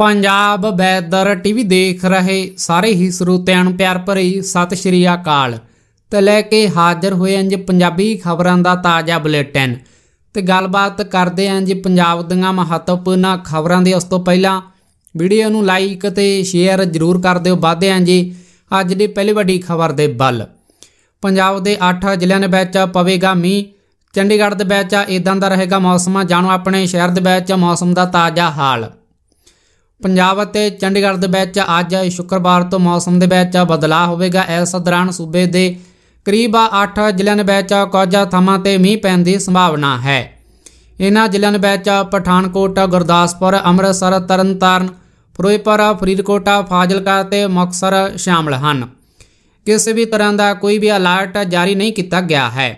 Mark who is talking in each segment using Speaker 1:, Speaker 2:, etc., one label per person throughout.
Speaker 1: Punjab weather TV ਦੇਖ ਰਹੇ ਸਾਰੇ ਹੀ ਸਰੋਤਿਆਂ ਨੂੰ ਪਿਆਰ ਭਰੀ ਸਤਿ ਸ਼੍ਰੀ ਅਕਾਲ ਤੇ ਲੈ ਕੇ ਹਾਜ਼ਰ ਹੋਏ ਅੰਜ ਪੰਜਾਬੀ ਖਬਰਾਂ ਦਾ ਤਾਜ਼ਾ ਬੁਲੇਟਿਨ ਤੇ ਗੱਲਬਾਤ ਕਰਦੇ ਆਂ ਜੀ ਪੰਜਾਬ ਦੀਆਂ ਮਹੱਤਵਪੂਰਨ ਖਬਰਾਂ ਦੀ ਉਸ ਤੋਂ ਪਹਿਲਾਂ ਵੀਡੀਓ ਨੂੰ ਲਾਈਕ ਤੇ ਸ਼ੇਅਰ ਜ਼ਰੂਰ ਕਰ ਦਿਓ ਵਾਧੇ ਆਂ ਜੀ ਅੱਜ ਦੀ ਪਹਿਲੀ ਵੱਡੀ ਖਬਰ ਦੇ ਬੱਲ ਪੰਜਾਬ ਦੇ 8 ਜ਼ਿਲ੍ਹਿਆਂ ਦੇ ਵਿੱਚ ਪਵੇਗਾ ਮੀਂਹ ਚੰਡੀਗੜ੍ਹ ਦੇ ਵਿੱਚ ਇਦਾਂ ਦਾ ਰਹੇਗਾ ਮੌਸਮ ਜਾਣੋ ਆਪਣੇ ਸ਼ਹਿਰ ਦੇ ਵਿੱਚ ਮੌਸਮ ਦਾ ਤਾਜ਼ਾ ਹਾਲ ਪੰਜਾਬ ਅਤੇ ਚੰਡੀਗੜ੍ਹ ਦੇ ਵਿੱਚ ਅੱਜ ਸ਼ੁੱਕਰਵਾਰ ਤੋਂ ਮੌਸਮ ਦੇ ਵਿੱਚ ਬਦਲਾਅ ਹੋਵੇਗਾ ਇਸ ਦੌਰਾਨ ਸੂਬੇ ਦੇ ਕਰੀਬ 8 ਜ਼ਿਲ੍ਹਿਆਂ ਦੇ ਵਿੱਚ ਕੁਝ ਥਾਵਾਂ ਤੇ ਮੀਂਹ ਪੈਣ ਦੀ ਸੰਭਾਵਨਾ ਹੈ ਇਹਨਾਂ ਜ਼ਿਲ੍ਹਿਆਂ ਦੇ ਵਿੱਚ ਪਠਾਨਕੋਟ ਗੁਰਦਾਸਪੁਰ ਅੰਮ੍ਰਿਤਸਰ ਤਰਨਤਾਰਨ ਫਿਰੋਜ਼ਪੁਰ ਫਰੀਦਕੋਟ ਫਾਜ਼ਿਲਕਾ ਤੇ ਮੁਕਸਰ ਸ਼ਾਮਲ ਹਨ ਕਿਸੇ ਵੀ ਤਰ੍ਹਾਂ ਦਾ ਕੋਈ ਵੀ ਅਲਰਟ ਜਾਰੀ ਨਹੀਂ ਕੀਤਾ ਗਿਆ ਹੈ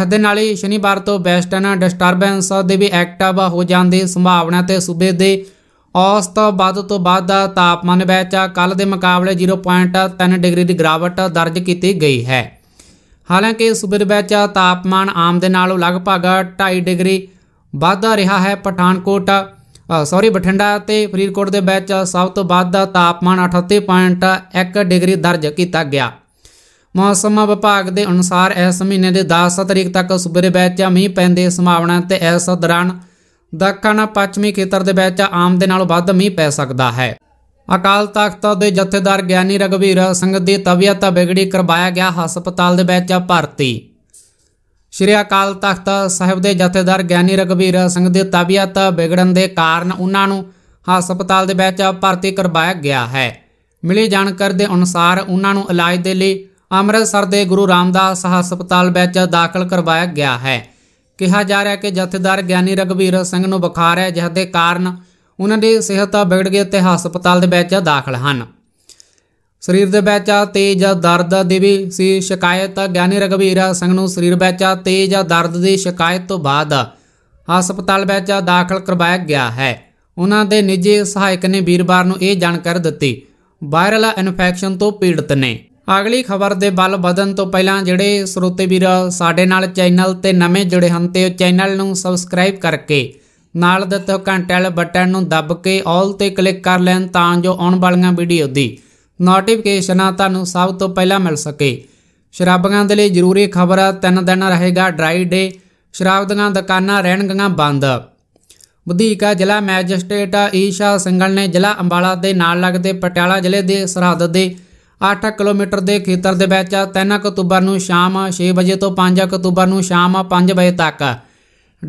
Speaker 1: ਇਸ ਦੇ ਨਾਲ ਹੀ ਸ਼ਨੀਵਾਰ ਤੋਂ ਵੈਸਟਰਨ ਡਿਸਟਰਬੈਂਸ ਦੇ ਵੀ ਐਕਟਿਵ ਹੋ ਜਾਣ ਦੀ ਸੰਭਾਵਨਾ ਤੇ ਸੂਬੇ ਦੇ ਔਸਤ ਤੋਂ ਵੱਧ ਤੋਂ ਵੱਧ ਤਾਪਮਾਨ ਵਿੱਚ ਕੱਲ ਦੇ ਮੁਕਾਬਲੇ 0.3 ਡਿਗਰੀ ਦੀ ਗਿਰਾਵਟ ਦਰਜ ਕੀਤੀ ਗਈ ਹੈ ਹਾਲਾਂਕਿ ਸੂਬੇ ਦੇ ਵਿੱਚ ਤਾਪਮਾਨ ਆਮ ਦੇ ਨਾਲੋਂ ਲਗਭਗ 2.5 ਡਿਗਰੀ ਵੱਧ ਰਿਹਾ ਹੈ ਪਠਾਨਕੋਟ ਸੌਰੀ ਬਠਿੰਡਾ ਤੇ ਫਰੀਦਕੋਟ ਦੇ ਵਿੱਚ ਸਭ ਤੋਂ ਵੱਧ ਤਾਪਮਾਨ 38.1 ਡਿਗਰੀ ਦਰਜ ਕੀਤਾ ਗਿਆ ਮੌਸਮ ਵਿਭਾਗ ਦੇ ਅਨੁਸਾਰ ਇਸ ਮਹੀਨੇ ਦੇ 10 ਤਰੀਕ ਤੱਕ ਸੂਬੇ ਦੇ ਵਿੱਚ ਮੀਂਹ ਪੈਣ ਦੀ ਸੰਭਾਵਨਾ ਤੇ ਇਸ ਦੌਰਾਨ ਦੱਖਣ ਪੱਛਮੀ ਖੇਤਰ ਦੇ ਵਿੱਚ ਆਮ ਦੇ ਨਾਲੋਂ ਵੱਧ ਮੀਂਹ ਪੈ ਸਕਦਾ ਹੈ ਅਕਾਲ ਤਖਤ ਦੇ ਜਥੇਦਾਰ ਗਿਆਨੀ ਰਗਵੀਰ ਸਿੰਘ ਦੀ ਤਬੀਅਤ ਵਿਗੜੀ ਕਰਵਾਇਆ ਗਿਆ ਹਸਪਤਾਲ ਦੇ ਵਿੱਚ ਭਰਤੀ ਸ਼੍ਰੀ ਅਕਾਲ ਤਖਤ ਸਾਹਿਬ ਦੇ ਜਥੇਦਾਰ ਗਿਆਨੀ ਰਗਵੀਰ ਸਿੰਘ ਦੀ ਤਬੀਅਤ ਵਿਗੜਨ ਦੇ ਕਾਰਨ ਉਹਨਾਂ ਨੂੰ ਹਸਪਤਾਲ ਦੇ ਵਿੱਚ ਭਰਤੀ ਕਰਵਾਇਆ ਗਿਆ ਹੈ ਮਿਲੀ ਜਾਣਕਾਰੀ ਦੇ ਅਨੁਸਾਰ ਉਹਨਾਂ ਨੂੰ ਇਲਾਜ ਦੇ ਲਈ ਅੰਮ੍ਰਿਤਸਰ ਦੇ ਗੁਰੂ ਰਾਮਦਾਸ ਹਸਪਤਾਲ ਵਿੱਚ ਦਾਖਲ ਕਰਵਾਇਆ ਗਿਆ ਹੈ ਕਿਹਾ ਜਾ ਰਿਹਾ ਕਿ ਜਥੇਦਾਰ ਗਿਆਨੀ ਰਗਵੀਰ ਸਿੰਘ ਨੂੰ ਬੁਖਾਰ ਹੈ ਜਿਸ ਦੇ ਕਾਰਨ ਉਹਨਾਂ ਦੀ ਸਿਹਤ ਵਿਗੜ ਗਈ ਤੇ ਹਸਪਤਾਲ ਦੇ ਵਿੱਚ ਦਾਖਲ ਹਨ ਸਰੀਰ ਦੇ ਵਿੱਚ ਤੇਜ਼ ਦਰਦ ਦੀ ਵੀ ਸੀ ਸ਼ਿਕਾਇਤ ਗਿਆਨੀ ਰਗਵੀਰ ਸਿੰਘ ਨੂੰ ਸਰੀਰ ਵਿੱਚ ਤੇਜ਼ ਦਰਦ ਦੀ ਸ਼ਿਕਾਇਤ ਤੋਂ ਬਾਅਦ ਹਸਪਤਾਲ ਵਿੱਚ ਦਾਖਲ ਕਰਵਾਇਆ ਗਿਆ ਹੈ ਉਹਨਾਂ ਦੇ ਨਿੱਜੀ ਸਹਾਇਕ ਨੇ ਵੀਰਵਾਰ ਨੂੰ ਇਹ ਜਾਣਕਾਰੀ ਦਿੱਤੀ ਵਾਇਰਲ ਇਨਫੈਕਸ਼ਨ ਤੋਂ ਪੀੜਤ ਨੇ ਅਗਲੀ ਖਬਰ ਦੇ ਵੱਲ ਵਧਣ ਤੋਂ ਪਹਿਲਾਂ ਜਿਹੜੇ ਸਰੋਤੇ ਵੀਰ ਸਾਡੇ ਨਾਲ ਚੈਨਲ ਤੇ ਨਵੇਂ ਜੁੜੇ ਹਨ ਤੇ ਚੈਨਲ ਨੂੰ ਸਬਸਕ੍ਰਾਈਬ ਕਰਕੇ ਨਾਲ ਦਿੱਤੇ ਘੰਟੇ ਵਾਲੇ ਬਟਨ ਨੂੰ ਦਬ ਕੇ ਆਲ ਤੇ ਕਲਿੱਕ ਕਰ ਲੈਣ ਤਾਂ ਜੋ ਆਉਣ ਵਾਲੀਆਂ ਵੀਡੀਓ ਦੀ ਨੋਟੀਫਿਕੇਸ਼ਨਾਂ ਤੁਹਾਨੂੰ ਸਭ ਤੋਂ ਪਹਿਲਾਂ ਮਿਲ ਸਕੇ ਸ਼ਰਾਬਾਂ ਦੇ ਲਈ ਜ਼ਰੂਰੀ ਖਬਰ ਤਿੰਨ ਦਿਨ ਰਹੇਗਾ ਡਰਾਈ ਡੇ ਸ਼ਰਾਬ ਦੀਆਂ ਦੁਕਾਨਾਂ ਰਹਿਣਗੀਆਂ ਬੰਦ ਬੁਧੀਕਾ ਜ਼ਿਲ੍ਹਾ ਮੈਜਿਸਟ੍ਰੇਟ ਈਸ਼ਾ ਸਿੰਘਲ ਨੇ ਜ਼ਿਲ੍ਹਾ ਅੰਬਾਲਾ ਦੇ ਨਾਲ ਲੱਗਦੇ ਪਟਿਆਲਾ ਜ਼ਿਲ੍ਹੇ ਦੇ ਸਰਹੱਦ ਦੇ 8 ਕਿਲੋਮੀਟਰ ਦੇ ਖੇਤਰ ਦੇ ਵਿੱਚ 3 ਅਕਤੂਬਰ ਨੂੰ ਸ਼ਾਮ 6 ਵਜੇ ਤੋਂ 5 ਅਕਤੂਬਰ ਨੂੰ ਸ਼ਾਮ 5 ਵਜੇ ਤੱਕ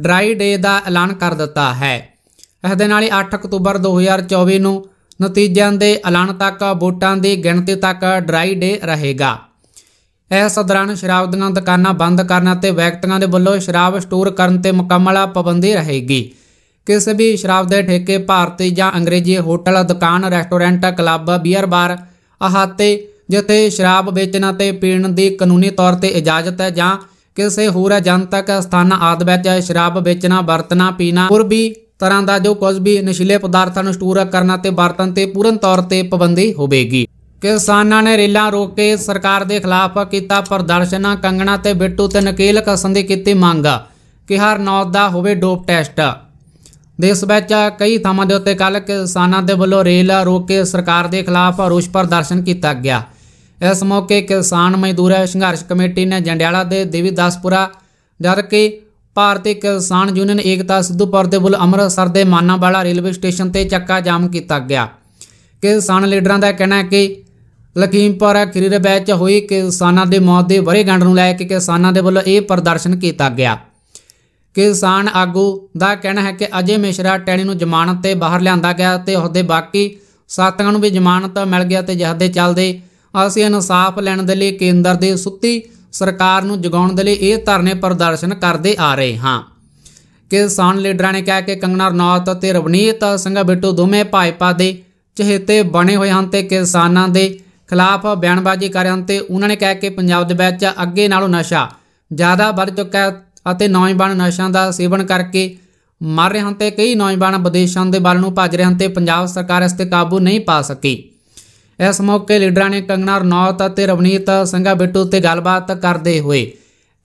Speaker 1: ਡਰਾਈ ਡੇ ਦਾ ਐਲਾਨ ਕਰ ਦਿੱਤਾ ਹੈ ਇਸ ਦੇ ਨਾਲ ਹੀ 8 ਅਕਤੂਬਰ 2024 ਨੂੰ ਨਤੀਜਿਆਂ ਦੇ ਐਲਾਨ ਤੱਕ ਵੋਟਾਂ ਦੀ ਗਿਣਤੀ ਤੱਕ ਡਰਾਈ ਡੇ ਰਹੇਗਾ ਇਸ ਦੌਰਾਨ ਸ਼ਰਾਬ ਦੀਆਂ ਦੁਕਾਨਾਂ ਬੰਦ ਕਰਨ ਅਤੇ ਵਿਅਕਤੀਆਂ ਦੇ ਵੱਲੋਂ ਸ਼ਰਾਬ ਸਟੋਰ ਕਰਨ ਤੇ ਮੁਕੰਮਲ ਪਾਬੰਦੀ ਰਹੇਗੀ ਕਿਸੇ ਵੀ ਸ਼ਰਾਬ ਦੇ ਠੇਕੇ ਭਾਰਤੀ ਜਾਂ ਅੰਗਰੇਜ਼ੀ ਹੋਟਲ ਦੁਕਾਨ ਰੈਸਟੋਰੈਂਟ ਕਲੱਬ ਬੀਅਰ ਬਾਰ ਅਹਾਤੇ ਜਿੱਥੇ ਸ਼ਰਾਬ ਵੇਚਣ ਅਤੇ ਪੀਣ ਦੀ ਕਾਨੂੰਨੀ ਤੌਰ ਤੇ ਇਜਾਜ਼ਤ ਹੈ ਜਾਂ ਕਿਸੇ ਹੋਰ ਜਨਤਕ ਸਥਾਨ ਆਦਿ ਵਿੱਚ ਸ਼ਰਾਬ ਵੇਚਣਾ ਵਰਤਣਾ ਪੀਣਾ ਹੋਰ ਵੀ ਤਰ੍ਹਾਂ ਦਾ ਜੋ ਕੁਝ ਵੀ ਨਸ਼ੀਲੇ ਪਦਾਰਥਾਂ ਨੂੰ ਸਟੋਰ ਕਰਨਾ ਤੇ ਵਰਤਣ ਤੇ ਪੂਰਨ ਤੌਰ ਤੇ ਪਾਬੰਦੀ ਹੋਵੇਗੀ ਕਿਸਾਨਾਂ ਨੇ ਰੇਲਾਂ ਰੋਕ ਕੇ ਸਰਕਾਰ ਦੇ ਖਿਲਾਫ ਕੀਤਾ ਪ੍ਰਦਰਸ਼ਨ ਕੰਗਣਾ ਤੇ ਬਿੱਟੂ ਤੇ ਨਕੀਲ ਕਸਨ ਦੀ ਕੀਤੀ ਮੰਗ ਕਿ ਹਰ ਨੌਤ ਦਾ ਹੋਵੇ ਡੋਪ ਟੈਸਟ ਦੇਸ਼ ਵਿੱਚ ਕਈ ਥਾਵਾਂ ਦੇ ਉੱਤੇ ਕੱਲ ਕਿਸਾਨਾਂ ਦੇ ਵੱਲੋਂ ਰੇਲ ਰੋਕ ਕੇ ਸਰਕਾਰ ਦੇ ਖਿਲਾਫ ਰੋਸ ਪ੍ਰਦਰਸ਼ਨ ਕੀਤਾ ਗਿਆ ਇਸ ਮੌਕੇ ਕਿਸਾਨ ਮਜ਼ਦੂਰ ਸੰਘਰਸ਼ ਕਮੇਟੀ ਨੇ ਜੰਡਿਆਲਾ ਦੇ ਦੇਵੀ ਦਾਸਪੁਰਾ ਕਿ ਭਾਰਤੀ ਕਿਸਾਨ ਯੂਨੀਅਨ ਏਕਤਾ ਸਿੱਧੂਪੁਰ ਦੇ ਵੱਲੋਂ ਅੰਮ੍ਰਿਤਸਰ ਦੇ ਮਾਨਾਵਾਲਾ ਰੇਲਵੇ ਸਟੇਸ਼ਨ ਤੇ ਚੱਕਾ ਜਾਮ ਕੀਤਾ ਗਿਆ ਕਿਸਾਨ ਲੀਡਰਾਂ ਦਾ ਕਹਿਣਾ ਹੈ ਕਿ ਲਖੀਮਪੁਰ ਖਰੀਰ ਵਿੱਚ ਹੋਈ ਕਿਸਾਨਾਂ ਦੇ ਮੌਤ ਦੇ ਬਰੇ ਗੰਡ ਨੂੰ ਲੈ ਕੇ ਕਿਸਾਨਾਂ ਦੇ ਵੱਲੋਂ ਇਹ ਪ੍ਰਦਰਸ਼ਨ ਕੀਤਾ ਗਿਆ ਕਿਸਾਨ ਆਗੂ ਦਾ ਕਹਿਣਾ ਹੈ ਕਿ ਅਜੇ ਮਿਸ਼ਰਾ ਟੈਣੀ ਨੂੰ ਜ਼ਮਾਨਤ ਤੇ ਬਾਹਰ ਲਿਆਂਦਾ ਗਿਆ ਤੇ ਉਸਦੇ ਬਾਕੀ ਸਾਥੀਆਂ ਨੂੰ ਵੀ ਜ਼ਮਾਨਤ ਮਿਲ ਗਿਆ ਤੇ ਜਿਸ ਦੇ ਚੱਲਦੇ ਅਸੀਂ ਇਨਸਾਫ ਲੈਣ ਦੇ ਲਈ ਕੇਂਦਰ ਦੇ ਸੁੱਤੀ ਸਰਕਾਰ ਨੂੰ ਜਗਾਉਣ ਦੇ ਲਈ ਇਹ ਧਰਨੇ ਪ੍ਰਦਰਸ਼ਨ ਕਰਦੇ ਆ ਰਹੇ ਹਾਂ ਕਿਸਾਨ ਲੀਡਰਾਂ ਨੇ ਕਿਹਾ ਕਿ ਕੰਗਨਾ ਰਣੌਤ ਤੇ ਰਵਨੀਤ ਸਿੰਘ ਬਿੱਟੂ ਦੋਵੇਂ ਭਾਜਪਾ ਦੇ ਚਹੇਤੇ ਬਣੇ ਹੋਏ ਹਨ ਤੇ ਕਿਸਾਨਾਂ ਦੇ ਖਿਲਾਫ ਬਿਆਨਬਾਜ਼ੀ ਕਰ ਰਹੇ ਹਨ ਤੇ ਉਹਨਾਂ ਨੇ ਕਿਹਾ ਕਿ ਪੰਜਾਬ ਦੇ ਵਿੱਚ ਅੱਗੇ ਨਾਲੋਂ ਨਸ਼ਾ ਜ਼ਿਆਦਾ ਵੱਧ ਚੁੱਕਾ ਹੈ ਅਤੇ ਨੌਜਵਾਨ ਨਸ਼ਿਆਂ ਦਾ ਸੇਵਨ ਕਰਕੇ ਮਰ ਰਹੇ ਹਨ ਤੇ ਕਈ ਨੌਜਵਾਨ ਵਿਦੇਸ਼ਾਂ ਦੇ ਵੱਲ ਨੂੰ ਭੱਜ ਰਹੇ ਹਨ ਤੇ ਪੰਜਾਬ ਸਰਕਾਰ ਇਸ ਤੇ ਕਾਬੂ ਨਹੀਂ ਪਾ ਸਕੀ ਇਸ ਮੌਕੇ ਲੀਡਰਾਂ ਨੇ ਕੰਗਨਾਰ ਰਣੌਤ ਅਤੇ ਰਵਨੀਤ ਸੰਘਾ ਬਿੱਟੂ ਤੇ ਗੱਲਬਾਤ ਕਰਦੇ ਹੋਏ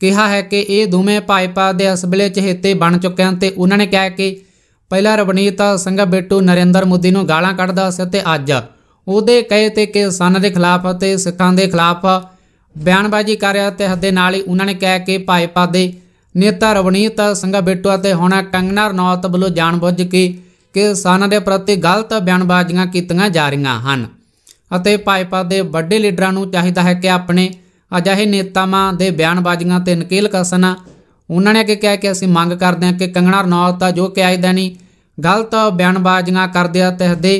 Speaker 1: ਕਿਹਾ ਹੈ ਕਿ ਇਹ ਦੋਵੇਂ ਭਾਈਪਾ ਦੇ ਇਸ ਚਹੇਤੇ ਬਣ ਚੁੱਕੇ ਹਨ ਤੇ ਉਹਨਾਂ ਨੇ ਕਿਹਾ ਕਿ ਪਹਿਲਾ ਰਵਨੀਤ ਸੰਘਾ ਬਿੱਟੂ ਨਰਿੰਦਰ ਮੋਦੀ ਨੂੰ ਗਾਲਾਂ ਕੱਢਦਾ ਸੀ ਤੇ ਅੱਜ ਉਹਦੇ ਕਹੇ ਤੇ ਸਨ ਦੇ ਖਿਲਾਫ ਅਤੇ ਸਿੱਖਾਂ ਦੇ ਖਿਲਾਫ ਬਿਆਨਬਾਜ਼ੀ ਕਰ ਰਿਹਾ ਤੇ ਹੱਦੇ ਨਾਲ ਹੀ ਉਹਨਾਂ ਨੇ ਕਹਿ ਕੇ ਭਾਈਪਾ ਦੇ ਨੇਤਾ નેતા રવનીત ਅਤੇ હોણા કંગનાર ਨੌਤ ਵੱਲੋਂ ਜਾਣਬੁੱਝ ਕੇ ਕਿਸਾਨਾਂ ਦੇ ਪ੍ਰਤੀ ਗਲਤ ਬਿਆਨਬਾਜ਼ੀਆਂ ਕੀਤੀਆਂ ਜਾ ਰਹੀਆਂ ਹਨ ਅਤੇ ਭਾਜਪਾ ਦੇ ਵੱਡੇ ਲੀਡਰਾਂ ਨੂੰ ਚਾਹੀਦਾ ਹੈ ਕਿ ਆਪਣੇ ਅਜਿਹੇ ਨੇਤਾਵਾਂ ਦੇ ਬਿਆਨਬਾਜ਼ੀਆਂ ਤੇ ਨਕੇਲ ਕਸਣਾ ਉਹਨਾਂ ਨੇ ਅੱਗੇ ਕਿਹਾ ਕਿ ਅਸੀਂ ਮੰਗ ਕਰਦੇ ਹਾਂ ਕਿ ਕੰਗਣਾ ਰਣੌਤ ਜੋ ਕਿ ਆਏ ਨਹੀਂ ਗਲਤ ਬਿਆਨਬਾਜ਼ੀਆਂ ਕਰਦੇ ਆ ਦੇ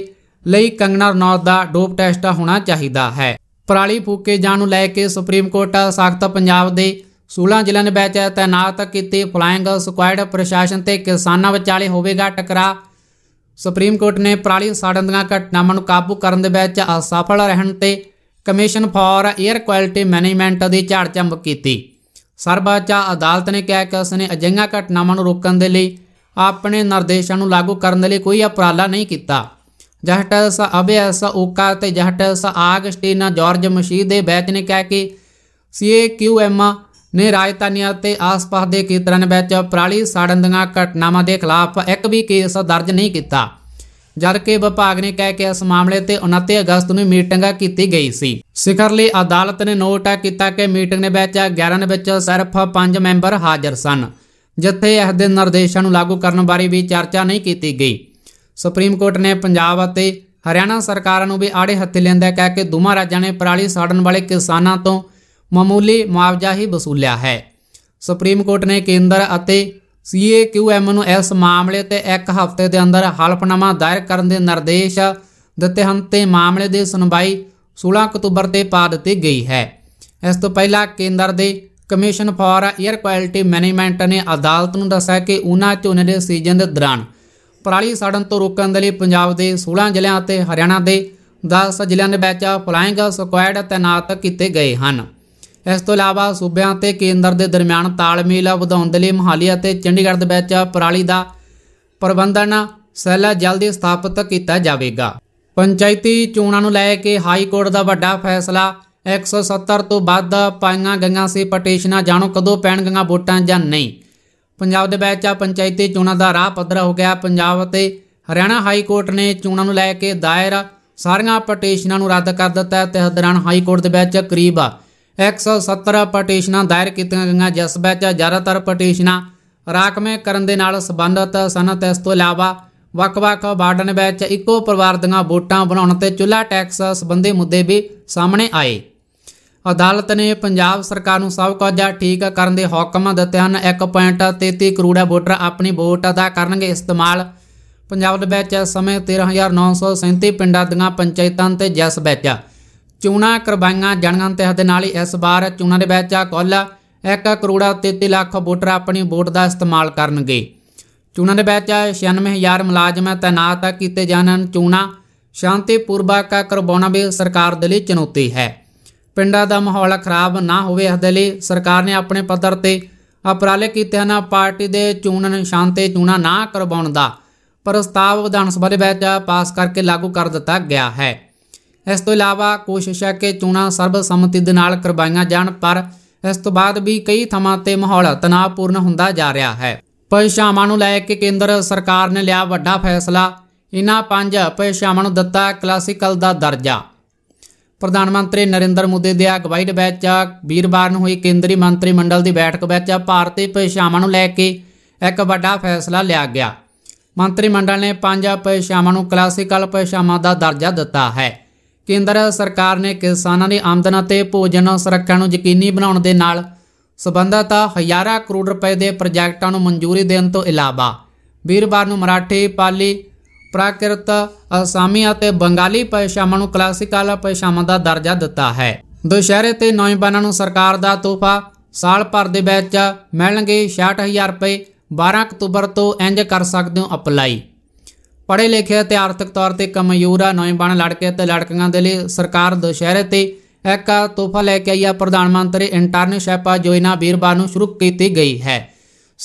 Speaker 1: ਲਈ ਕੰਗਣਾ ਰਣੌਤ ਦਾ ਡੋਪ ਟੈਸਟ ਹੋਣਾ ਚਾਹੀਦਾ ਹੈ ਪਰਾਲੀ ਫੂਕੇ ਜਾਣ ਨੂੰ ਲੈ ਕੇ ਸੁਪਰੀਮ ਕੋਰਟ ਸਖਤ ਪੰਜਾਬ ਦੇ 16 ਜ਼ਿਲ੍ਹਿਆਂ ਵਿੱਚ ਤਾਇਨਾਤ ਕੀਤੀ ਫਲਾਇੰਗ ਸਕੁਐਡ ਪ੍ਰਸ਼ਾਸਨ ਤੇ ਕਿਸਾਨਾਂ ਵਿਚਾਲੇ ਹੋਵੇਗਾ ਟਕਰਾ ਸੁਪਰੀਮ ਕੋਰਟ ਨੇ ਪ੍ਰਾਲੀ ਸਾੜਨ ਦੀਆਂ ਘਟਨਾਵਾਂ ਨੂੰ ਕਾਬੂ ਕਰਨ ਦੇ ਵਿੱਚ ਅਸਫਲ ਰਹਿਣ ਤੇ commission for air quality management ਦੀ ਝਾੜ ਚੰਬ ਕੀਤੀ ਸਰਵਉੱਚ ਅਦਾਲਤ ਨੇ ਕਿਹਾ ਕਿ ਉਸ ਨੇ ਅਜਿਹੀਆਂ ਘਟਨਾਵਾਂ ਨੂੰ ਰੋਕਣ ਦੇ ਲਈ ਆਪਣੇ ਨਿਰਦੇਸ਼ਾਂ ਨੂੰ ਲਾਗੂ ਕਰਨ ਦੇ ਲਈ ਕੋਈ ਅਪਰਾਲਾ ਨਹੀਂ ਕੀਤਾ ਜਸਟਿਸ ਅਬਿਆਸ ਓਕਾ ਤੇ ਜਸਟਿਸ ਆਗਸਟੀਨਾ ਜਾਰਜ ਮਸ਼ੀਦ ਦੇ ਬੈਚ ਨੇ ਕਿਹਾ ਕਿ ਸੀਏਕਿਊਐਮ ਨੇ ਰਾਜਧਾਨੀ ਅਤੇ ਆਸ-ਪਾਸ ਦੇ ਖੇਤਰਾਂ ਵਿੱਚ ਪ੍ਰਾਲੀ ਸਾੜਨ ਦੀਆਂ ਘਟਨਾਵਾਂ ਦੇ ਖਿਲਾਫ ਇੱਕ ਵੀ ਕੇਸ ਦਰਜ ਨਹੀਂ ਕੀਤਾ ਜਦਕਿ ਵਿਭਾਗ ਨੇ ਕਹਿ ਕੇ ਇਸ ਮਾਮਲੇ ਤੇ 29 ਅਗਸਤ ਨੂੰ ਮੀਟਿੰਗ ਕੀਤੀ ਗਈ ਸੀ ਸਿਖਰਲੀ ਅਦਾਲਤ ਨੇ ਨੋਟ ਕੀਤਾ ਕਿ ਮੀਟਿੰਗ ਦੇ ਵਿੱਚ 11 ਵਿੱਚ ਸਿਰਫ 5 ਮੈਂਬਰ ਹਾਜ਼ਰ ਸਨ ਜਿੱਥੇ ਇਸ ਦੇ ਨਿਰਦੇਸ਼ਾਂ ਨੂੰ ਲਾਗੂ ਕਰਨ ਬਾਰੇ ਵੀ ਚਰਚਾ ਨਹੀਂ ਕੀਤੀ ਗਈ ਸੁਪਰੀਮ ਕੋਰਟ ਨੇ ਪੰਜਾਬ ਅਤੇ ਹਰਿਆਣਾ ਸਰਕਾਰਾਂ ਨੂੰ ਵੀ ਆੜੇ ਹੱਥ ਲੈਂਦਾ ਕਹਿ ਕੇ ਦੋਵਾਂ ਰਾਜਾਂ ਨੇ ਪਰਾਲੀ ਸਾੜਨ ਵਾਲੇ ਕਿਸਾਨਾਂ ਤੋਂ ਮਾਮੂਲੀ ਮੁਆਵਜ਼ਾ ਹੀ ਵਸੂਲਿਆ ਹੈ ਸੁਪਰੀਮ ਕੋਰਟ ਨੇ ਕੇਂਦਰ ਅਤੇ ਸੀਏਕਿਊਐਮ ਨੂੰ ਇਸ ਮਾਮਲੇ ਤੇ ਇੱਕ ਹਫ਼ਤੇ ਦੇ ਅੰਦਰ ਹਲਫਨਾਮਾ ਦਾਇਰ ਕਰਨ ਦੇ ਨਿਰਦੇਸ਼ ਦਿੱਤੇ ਹਨ ਤੇ ਮਾਮਲੇ ਦੀ ਸੁਣਵਾਈ 16 ਅਕਤੂਬਰ ਤੇ ਪਾ ਦਿੱਤੀ ਗਈ ਹੈ ਇਸ ਤੋਂ ਪਹਿਲਾਂ ਕੇਂਦਰ ਦੇ commission for air quality management ਨੇ ਅਦਾਲਤ ਨੂੰ ਦੱਸਿਆ ਕਿ ਉਹਨਾਂ ਝੋਨੇ ਦੇ ਸੀਜ਼ਨ ਦੇ ਦੌਰਾਨ ਪਰਾਲੀ ਸੜਨ ਤੋਂ ਰੋਕਣ ਦੇ ਲਈ ਪੰਜਾਬ ਦੇ 16 ਜ਼ਿਲ੍ਹਿਆਂ ਅਤੇ ਹਰਿਆਣਾ ਦੇ 10 ਜ਼ਿਲ੍ਹਿਆਂ ਦੇ ਵਿੱਚ ਫਲਾਇੰਗ ਸਕੁਐਡ ਤਾਇਨਾਤ ਕੀਤੇ ਗਏ ਹਨ ਇਸ ਤੋਂ ਇਲਾਵਾ ਸੂਬਿਆਂ ਤੇ ਕੇਂਦਰ ਦੇ ਦਰਮਿਆਨ ਤਾਲਮੇਲ ਵਧਾਉਣ ਦੇ ਲਈ ਮਹਾਲੀ ਅਤੇ ਚੰਡੀਗੜ੍ਹ ਦੇ ਵਿੱਚ ਪਰਾਲੀ ਦਾ ਪ੍ਰਬੰਧਨ ਸੈੱਲ ਜਲਦੀ ਸਥਾਪਿਤ ਕੀਤਾ ਜਾਵੇਗਾ ਪੰਚਾਇਤੀ ਚੋਣਾਂ ਨੂੰ ਲੈ ਕੇ ਹਾਈ ਕੋਰਟ ਦਾ ਵੱਡਾ ਫੈਸਲਾ 170 ਤੋਂ ਵੱਧ ਪਾਈਆਂ ਗਈਆਂ ਸੀ ਪਟੀਸ਼ਨਾਂ ਜਾਣੋ ਕਦੋਂ ਪੈਣਗੀਆਂ ਵੋਟਾਂ ਜਾਂ ਨਹੀਂ ਪੰਜਾਬ ਦੇ ਵਿੱਚ ਪੰਚਾਇਤੀ ਚੋਣਾਂ ਦਾ ਰਾਹ ਪੱਧਰਾ ਹੋ ਗਿਆ ਪੰਜਾਬ ਅਤੇ ਹਰਿਆਣਾ ਹਾਈ ਕੋਰਟ ਨੇ ਚੋਣਾਂ ਨੂੰ ਲੈ ਕੇ ਦਾਇਰ ਸਾਰੀਆਂ ਪਟੀਸ਼ਨਾਂ ਨੂੰ ਰੱਦ ਕਰ ਦਿੱਤਾ ਹੈ ਤੇ ਹਦਰਾਨ ਹਾਈ ਕੋਰਟ ਦੇ ਵਿੱਚ ਕਰੀਬ 117 ਪਟੀਸ਼ਨਾਂ ਦਾਇਰ ਕੀਤੀਆਂ ਗਈਆਂ ਜਿਸ ਵਿੱਚ ਜ਼ਿਆਦਾਤਰ ਪਟੀਸ਼ਨਾਂ ਰਾਖਵੇਂ ਕਰਨ ਦੇ ਨਾਲ ਸੰਬੰਧਤ ਸਨ ਇਸ ਤੋਂ ਇਲਾਵਾ ਵੱਖ-ਵੱਖ ਵਾਰਡਨ ਵਿੱਚ ਇੱਕੋ ਪਰਿਵਾਰ ਦੀਆਂ ਵੋਟਾਂ ਬਣਾਉਣ ਤੇ ਚੁੱਲਾ ਟੈਕਸ ਸੰਬੰਧੀ ਮੁੱਦੇ ਵੀ ਸਾਹਮਣੇ ਆਏ ਅਦਾਲਤ ਨੇ ਪੰਜਾਬ ਸਰਕਾਰ ਨੂੰ ਸਭ ਕੁਝ ਠੀਕ ਕਰਨ ਦੇ ਹੁਕਮ ਦਿੱਤੇ ਹਨ 1.33 ਕਰੋੜ ਵੋਟਰ ਆਪਣੀ ਵੋਟ ਅਦਾ ਕਰਨਗੇ ਇਸਤੇਮਾਲ ਪੰਜਾਬ ਦੇ ਵਿੱਚ ਸਮੇਂ 13937 ਪਿੰਡਾਂ ਦੀਆਂ ਪੰਚਾਇਤਾਂ ਤੇ ਜਿਸ ਵਿੱਚ ਚੋਣਾਂ ਕਰਵਾਈਆਂ ਜਾਣਗੀਆਂ ਤੇ ਹਦੇ ਨਾਲ ਇਸ ਵਾਰ ਚੋਣਾਂ ਦੇ ਵਿੱਚ ਕੁੱਲ 1 ਕਰੋੜ 33 ਲੱਖ ਵੋਟਰ ਆਪਣੀ ਵੋਟ ਦਾ ਇਸਤੇਮਾਲ ਕਰਨਗੇ ਚੋਣਾਂ ਦੇ ਵਿੱਚ 96000 ਮੁਲਾਜ਼ਮ ਤਾਇਨਾਤ ਕੀਤੇ ਜਾਣਨ ਚੋਣਾਂ ਸ਼ਾਂਤੀਪੂਰਵਕ ਕਰਵਾਉਣਾ ਵੀ ਸਰਕਾਰ ਦੇ ਲਈ ਚੁਣੌਤੀ ਹੈ ਪਿੰਡਾਂ ਦਾ ਮਾਹੌਲ ਖਰਾਬ ਨਾ ਹੋਵੇ ਇਸ ਦੇ ਲਈ ਸਰਕਾਰ ਨੇ ਆਪਣੇ ਪੱਧਰ ਤੇ ਅਪਰਾਲੇ ਕੀਤੇ ਹਨ ਪਾਰਟੀ ਦੇ ਚੋਣਨ ਸ਼ਾਂਤੀ ਚੋਣਾਂ ਨਾ ਕਰਵਾਉਣ ਦਾ ਪ੍ਰਸਤਾਵ ਵਿਧਾਨ ਸਭਾ ਦੇ ਵਿੱਚ ਪਾਸ ਕਰਕੇ ਲਾਗੂ ਕਰ ਦਿੱਤਾ ਗਿਆ ਹੈ ਇਸ ਤੋਂ ਇਲਾਵਾ ਕੋਸ਼ਿਸ਼ ਹੈ ਕਿ ਚੋਣਾਂ ਸਰਬ ਸੰਮਤੀ ਦੇ ਨਾਲ ਕਰਵਾਈਆਂ ਜਾਣ ਪਰ ਇਸ ਤੋਂ ਬਾਅਦ ਵੀ ਕਈ ਥਾਵਾਂ ਤੇ ਮਾਹੌਲ ਤਣਾਅਪੂਰਨ ਹੁੰਦਾ ਜਾ ਰਿਹਾ ਹੈ ਪਰਿਸ਼ਾਵਾਂ ਨੂੰ ਲੈ ਕੇ ਕੇਂਦਰ ਸਰਕਾਰ ਨੇ ਲਿਆ ਵੱਡਾ ਫੈਸਲਾ ਇਨ੍ਹਾਂ ਪੰਜ ਪਰਿਸ਼ਾਵਾਂ ਨੂੰ ਦਿੱਤਾ ਕਲਾਸੀਕਲ ਦਾ ਦਰਜਾ ਪ੍ਰਧਾਨ ਮੰਤਰੀ ਨਰਿੰਦਰ ਮੋਦੀ ਦੇ ਅਗਵਾਈ ਦੇ ਵਿੱਚ ਵੀਰਵਾਰ ਨੂੰ ਹੋਈ ਕੇਂਦਰੀ ਮੰਤਰੀ ਮੰਡਲ ਦੀ ਬੈਠਕ ਵਿੱਚ ਭਾਰਤੀ ਪਰਿਸ਼ਾਵਾਂ ਨੂੰ ਲੈ ਕੇ ਇੱਕ ਵੱਡਾ ਫੈਸਲਾ ਲਿਆ ਗਿਆ ਮੰਤਰੀ ਮੰਡਲ ਨੇ ਪੰਜ ਪਰਿਸ਼ਾਵਾਂ ਨੂੰ ਕਲਾਸੀਕਲ ਪਰਿਸ਼ਾਵਾਂ ਦਾ ਦਰਜਾ ਦਿੱਤਾ ਹੈ ਕੇਂਦਰ ਸਰਕਾਰ ਨੇ ਕਿਸਾਨਾਂ ਦੀ ਆਮਦਨ ਅਤੇ ਭੋਜਨ ਸੁਰੱਖਿਆ ਨੂੰ ਯਕੀਨੀ ਬਣਾਉਣ ਦੇ ਨਾਲ ਸਬੰਧਤ ਹਜ਼ਾਰਾਂ ਕਰੋੜ ਰੁਪਏ ਦੇ ਪ੍ਰੋਜੈਕਟਾਂ ਨੂੰ ਮਨਜ਼ੂਰੀ ਦੇਣ ਤੋਂ ਇਲਾਵਾ ਵੀਰਵਾਰ ਨੂੰ ਮਰਾਠੀ ਪਾਲੀ ਪ੍ਰਾਕਿਰਤ, ਅਸਾਮੀ ਅਤੇ ਬੰਗਾਲੀ ਭਾਸ਼ਾਵਾਂ ਨੂੰ ਕਲਾਸੀਕਲ ਭਾਸ਼ਾਵਾਂ ਦਾ ਦਰਜਾ ਦਿੱਤਾ ਹੈ ਦੁਸ਼ਹਿਰੇ ਤੇ ਨੌਜਵਾਨਾਂ ਨੂੰ ਸਰਕਾਰ ਦਾ ਤੋਹਫਾ ਸਾਲ ਭਰ ਦੇ ਵਿੱਚ ਮਿਲਣਗੇ 60000 ਰੁਪਏ 12 ਅਕਤੂਬਰ ਤੋਂ ਇੰਜ ਕਰ ਸਕਦੇ ਹੋ ਅਪਲਾਈ ਪੜ੍ਹੇ ਲਿਖੇ ਤੇ ਆਰਥਿਕ ਤੌਰ ਤੇ ਕਮਜ਼ੋਰ ਆ ਨੌਜਵਾਨ ਲੜਕੇ ਤੇ ਲੜਕੀਆਂ ਦੇ ਲਈ ਸਰਕਾਰ ਦੁਸ਼ਹਿਰੇ ਤੇ ਇੱਕ ਤੋਹਫਾ ਲੈ ਕੇ ਆਈ ਆ ਪ੍ਰਧਾਨ ਮੰਤਰੀ ਇੰਟਰਨਸ਼ਿਪ ਜੋਇਨਾ ਵੀਰਬਾਨ ਨੂੰ ਸ਼ੁਰੂ ਕੀਤੀ ਗਈ ਹੈ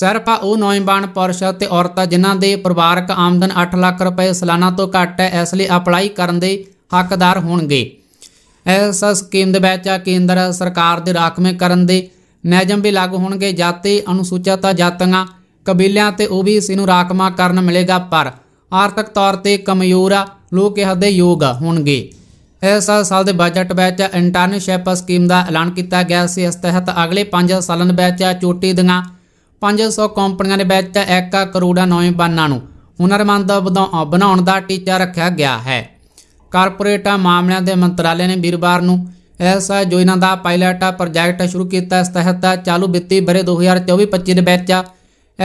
Speaker 1: ਸਰਪਾ ਉਹ ਨੌਜਵਾਨ ਪੁਰਸ਼ ਤੇ ਔਰਤਾਂ ਜਿਨ੍ਹਾਂ ਦੇ ਪਰਿਵਾਰਕ ਆਮਦਨ 8 ਲੱਖ ਰੁਪਏ ਸਾਲਾਨਾ ਤੋਂ ਘੱਟ ਹੈ ਇਸ ਲਈ ਅਪਲਾਈ ਕਰਨ ਦੇ ਹੱਕਦਾਰ ਹੋਣਗੇ ਇਸ ਸਕੀਮ ਦੇ ਵਿੱਚ ਕੇਂਦਰ ਸਰਕਾਰ ਦੇ ਰਾਖਵੇਂ ਕਰਨ ਦੇ ਨਿਯਮ ਵੀ ਲਾਗੂ ਹੋਣਗੇ ਜਾਤੀ ਅਨੁਸੂਚਿਤ ਜਾਤਾਂ ਕਬੀਲਿਆਂ ਤੇ ਓਬੀਸੀ ਨੂੰ ਰਾਖਵਾ ਕਰਨ ਮਿਲੇਗਾ ਪਰ ਆਰਥਿਕ ਤੌਰ ਤੇ ਕਮਜ਼ੋਰ ਆ ਲੋਕ ਇਹ ਯੋਗ ਹੋਣਗੇ ਇਸ ਸਾਲ ਦੇ ਬਜਟ ਵਿੱਚ ਇੰਟਰਨਸ਼ਿਪ ਸਕੀਮ ਦਾ ਐਲਾਨ ਕੀਤਾ ਗਿਆ ਸੀ ਇਸ ਤਹਿਤ ਅਗਲੇ 5 ਸਾਲਾਂ ਵਿੱਚ ਚੋਟੀ ਦੀਆਂ 500 ਕੰਪਨੀਆਂ ਦੇ ਵਿੱਚ 1 ਕਰੋੜ ਬੰਨਾਂ ਨੂੰ ਹੁਨਰਮੰਦ ਬਣਾਉਣ ਦਾ ਟੀਚਾ ਰੱਖਿਆ ਗਿਆ ਹੈ ਕਾਰਪੋਰੇਟ ਮਾਮਲਿਆਂ ਦੇ ਮੰਤਰਾਲੇ ਨੇ ਵੀਰਵਾਰ ਨੂੰ ਇਸ ਯੋਜਨਾ ਦਾ ਪਾਇਲਟ ਪ੍ਰੋਜੈਕਟ ਸ਼ੁਰੂ ਕੀਤਾ ਇਸ ਤਹਿਤ ਚਾਲੂ ਵਿੱਤੀ ਬਰੇ 2024-25 ਦੇ ਵਿੱਚ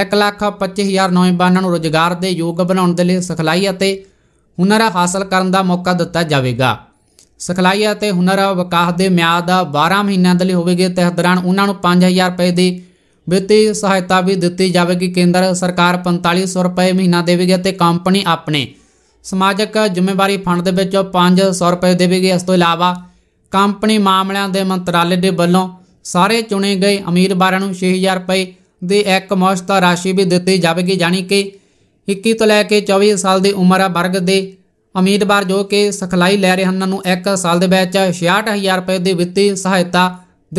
Speaker 1: 125000 ਨੌਜਵਾਨਾਂ ਨੂੰ ਰੋਜ਼ਗਾਰ ਦੇ ਯੋਗ ਬਣਾਉਣ ਦੇ ਲਈ ਸਿਖਲਾਈ ਅਤੇ ਹੁਨਰ ਹਾਸਲ ਕਰਨ ਦਾ ਮੌਕਾ ਦਿੱਤਾ ਜਾਵੇਗਾ ਸਿਖਲਾਈ ਅਤੇ ਹੁਨਰ ਵਿਕਾਸ ਦੇ ਮਿਆਦ 12 ਮਹੀਨਿਆਂ ਦੇ ਲਈ ਹੋਵੇਗੀ ਤੇ ਦੌਰਾਨ ਉਹਨਾਂ ਨੂੰ 5000 ਰੁਪਏ ਦੀ ਵਿੱਤੀ ਸਹਾਇਤਾ ਵੀ ਦਿੱਤੀ ਜਾਵੇਗੀ ਕੇਂਦਰ ਸਰਕਾਰ 4500 ਰੁਪਏ ਮਹੀਨਾ ਦੇਵੇਗੀ ਅਤੇ ਕੰਪਨੀ ਆਪਣੇ ਸਮਾਜਿਕ ਜ਼ਿੰਮੇਵਾਰੀ ਫੰਡ ਦੇ ਵਿੱਚੋਂ 500 ਰੁਪਏ ਦੇਵੇਗੀ ਇਸ ਤੋਂ ਇਲਾਵਾ ਕੰਪਨੀ ਮਾਮਲਿਆਂ ਦੇ ਮੰਤਰਾਲੇ ਦੇ ਵੱਲੋਂ ਸਾਰੇ ਚੁਣੇ ਗਏ ਬਾਰਾਂ ਨੂੰ 6000 ਰੁਪਏ ਦੀ ਇੱਕ ਮੁਸ਼ਤ ਰਾਸ਼ੀ ਵੀ ਦਿੱਤੀ ਜਾਵੇਗੀ ਜਾਨੀ ਕਿ 21 ਤੋਂ ਲੈ ਕੇ 24 ਸਾਲ ਦੀ ਉਮਰ ਵਰਗ ਦੇ ਉਮੀਦਵਾਰ ਜੋ ਕਿ ਸਖਲਾਈ ਲੈ ਰਹੇ ਹਨ ਨੂੰ 1 ਸਾਲ ਦੇ ਵਿੱਚ 66000 ਰੁਪਏ ਦੀ ਵਿੱਤੀ ਸਹਾਇਤਾ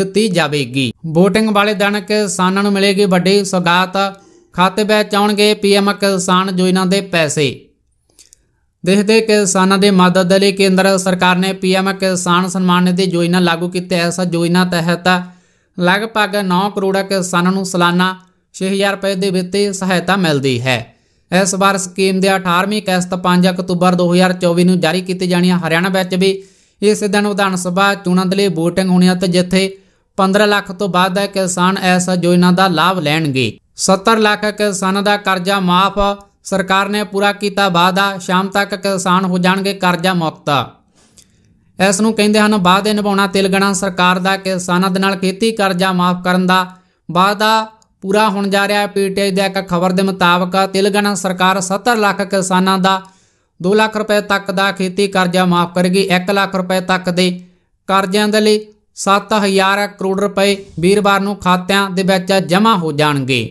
Speaker 1: ਦਿੱਤੀ ਜਾਵੇਗੀ VOTING ਵਾਲੇ ਦਿਨ ਕਿਸਾਨਾਂ ਨੂੰ ਮਿਲੇਗੀ ਵੱਡੀ ਸਗਾਤ ਖਾਤੇ ਵਿੱਚ ਆਉਣਗੇ ਪੀਐਮ ਕਿਸਾਨ ਯੋਜਨਾ ਦੇ ਪੈਸੇ ਦੇਖਦੇ ਕਿ ਕਿਸਾਨਾਂ ਦੇ ਮਦਦ ਲਈ ਕੇਂਦਰ ਸਰਕਾਰ ਨੇ ਪੀਐਮ ਕਿਸਾਨ ਸਨਮਾਨ ਨਿਧੀ ਯੋਜਨਾ ਲਾਗੂ ਕੀਤੀ ਐਸਾ ਯੋਜਨਾ ਤਹਿਤ ਲਗਭਗ 9 ਕਰੋੜ ਕਿਸਾਨਾਂ ਨੂੰ ਸਾਲਾਨਾ 6000 ਰੁਪਏ ਦੇ ਵਿੱਤੀ ਸਹਾਇਤਾ ਮਿਲਦੀ ਹੈ ਇਸ ਵਾਰ ਸਕੀਮ ਦੇ 18ਵੀਂ ਕਿਸ਼ਤ 5 ਅਕਤੂਬਰ 2024 ਨੂੰ ਜਾਰੀ ਕੀਤੀ ਜਾਣੀ ਹੈ ਹਰਿਆਣਾ ਵਿੱਚ ਵੀ ਇਸ ਦਿਨ ਵਿਧਾਨ ਸਭਾ ਚੋਣਾਂ ਦੇ ਲਈ VOTING ਹੋਣੀ ਹੈ ਤੇ ਜਿੱਥੇ 15 ਲੱਖ ਤੋਂ ਵੱਧ ਦੇ ਕਿਸਾਨ ਇਸ ਯੋਜਨਾ ਦਾ ਲਾਭ ਲੈਣਗੇ 70 ਲੱਖ ਕਿਸਾਨਾਂ ਦਾ ਕਰਜ਼ਾ ਮਾਫ ਸਰਕਾਰ ਨੇ ਪੂਰਾ ਕੀਤਾ ਵਾਅਦਾ ਸ਼ਾਮ ਤੱਕ ਕਿਸਾਨ ਹੋ ਜਾਣਗੇ ਕਰਜ਼ਾ ਮੁਕਤ ਇਸ ਨੂੰ ਕਹਿੰਦੇ ਹਨ ਵਾਅਦੇ ਨਿਭਾਉਣਾ ਤੇਲੰਗਾਨਾ ਸਰਕਾਰ ਦਾ ਕਿਸਾਨਾਂ ਦੇ ਨਾਲ ਖੇਤੀ ਕਰਜ਼ਾ ਮਾਫ ਕਰਨ ਦਾ ਵਾਅਦਾ ਪੂਰਾ ਹੋਣ ਜਾ ਰਿਹਾ ਹੈ ਪੀਟੀਆਈ ਦੇ ਇੱਕ ਖਬਰ ਦੇ ਮੁਤਾਬਕ ਤੇਲੰਗਾਨਾ ਸਰਕਾਰ 70 ਲੱਖ ਕਿਸਾਨਾਂ ਦਾ 2 ਲੱਖ ਰੁਪਏ ਤੱਕ ਦਾ ਖੇਤੀ ਕਰਜ਼ਾ ਮਾਫ ਕਰੇਗੀ 1 ਲੱਖ ਰੁਪਏ ਤੱਕ ਦੇ ਕਰਜ਼ਿਆਂ ਦੇ ਲਈ 7000 ਕਰੋੜ ਰੁਪਏ ਵੀਰਵਾਰ ਨੂੰ ਖਾਤਿਆਂ ਦੇ ਵਿੱਚ ਜਮ੍ਹਾਂ ਹੋ ਜਾਣਗੇ